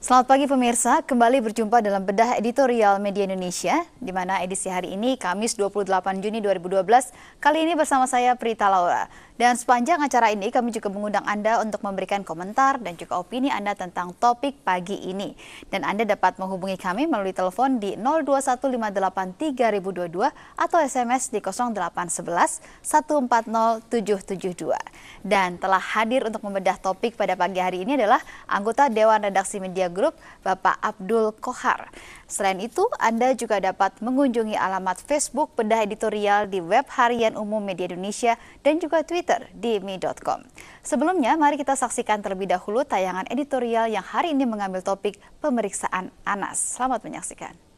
Selamat pagi pemirsa, kembali berjumpa dalam bedah editorial Media Indonesia, di mana edisi hari ini Kamis 28 Juni 2012, kali ini bersama saya Prita Laura. Dan sepanjang acara ini kami juga mengundang Anda untuk memberikan komentar dan juga opini Anda tentang topik pagi ini. Dan Anda dapat menghubungi kami melalui telepon di 02158322 atau SMS di 0811 140772. Dan telah hadir untuk membedah topik pada pagi hari ini adalah anggota Dewan Redaksi Media Group Bapak Abdul Kohar. Selain itu, Anda juga dapat mengunjungi alamat Facebook Bedah Editorial di web harian umum Media Indonesia dan juga Twitter Twitter di mi.com. Sebelumnya, mari kita saksikan terlebih dahulu tayangan editorial yang hari ini mengambil topik pemeriksaan Anas. Selamat menyaksikan.